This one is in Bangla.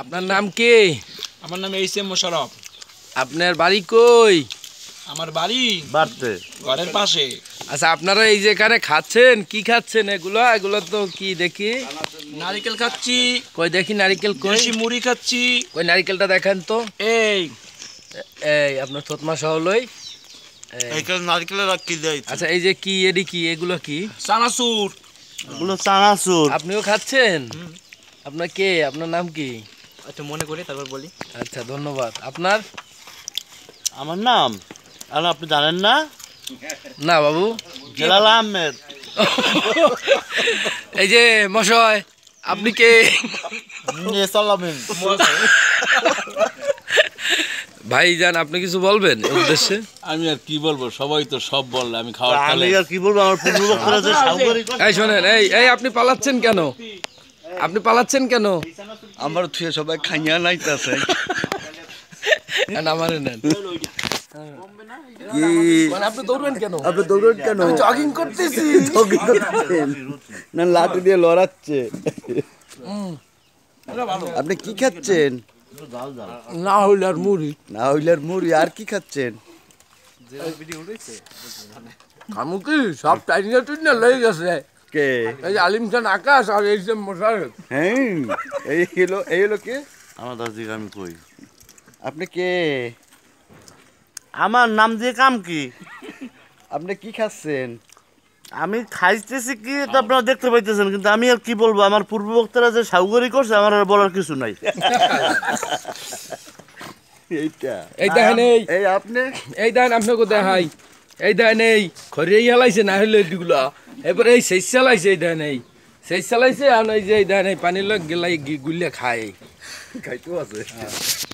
আপনার নাম কে আমার নাম এইচ এম মোশারফ আপনার বাড়ি কই আমার বাড়ি বাড়তে ঘরের পাশে আচ্ছা আপনারা এই যে এখানে খাচ্ছেন কি খাচ্ছেন এগুলো এগুলো তো কি দেখি নারিকেল খাচ্ছি কই দেখি নারিকেল কই মুড়ি খাচ্ছি কই নারিকেলটা দেখেন তো এই এই আপনার থতমা সহলই নারিকেলের কি দেয় আচ্ছা এই যে কি এডি কি এগুলো কি চানাচুর এগুলো চানাচুর আপনিও খাচ্ছেন আপনার কে আপনার নাম কি আচ্ছা মনে করি তারপর বলি আচ্ছা ধন্যবাদ আপনার আমার নাম আর আপনি জানেন না না বাবু জেলাল আহমেদ এই যে মশয় আপনি কে ভাই যান আপনি কিছু বলবেন উদ্দেশ্যে আমি আর কি বলবো সবাই তো সব বললে আমি খাওয়া আমি আর কি বলবো আমার এই শোনেন এই এই আপনি পালাচ্ছেন কেন আপনি পালাচ্ছেন কেন আমার থুয়ে সবাই খাইয়া নাইতাছে আমার মানে নেন মানে আপনি কেন জগিং না লাঠি দিয়ে লড়াচ্ছে আপনি কি খাচ্ছেন না হইলে আর মুড়ি না হইলে আর মুড়ি আর কি খাচ্ছেন খামুকি সব টাইনে টুইনে লেগে গেছে কে এই যে আলিম খান আকাশ আর এই যে মোশারফ হ্যাঁ এই হলো এই হলো কে আমার দাদিকে আমি কই আপনি কে আমার নাম দিয়ে কাম কি আপনি কি খাচ্ছেন আমি খাইতেছি কি তো আপনারা দেখতে পাইতেছেন কিন্তু আমি আর কি বলবো আমার পূর্ব পূর্ববক্তারা যে সাউগরি করছে আমার আর বলার কিছু নাই এইটা এইটা দেখেন এই আপনি এই দেখেন আপনাকে দেখাই এই দেন এই খরিয়াই হেলাইছে না হলে এটিগুলা এরপরে এই শেষ চালাইছে এই দেন এই শেষ চালাইছে আর এই যে এই দেন এই পানির লোক গেলাই গুলিয়ে খায় খাইতেও আছে হ্যাঁ।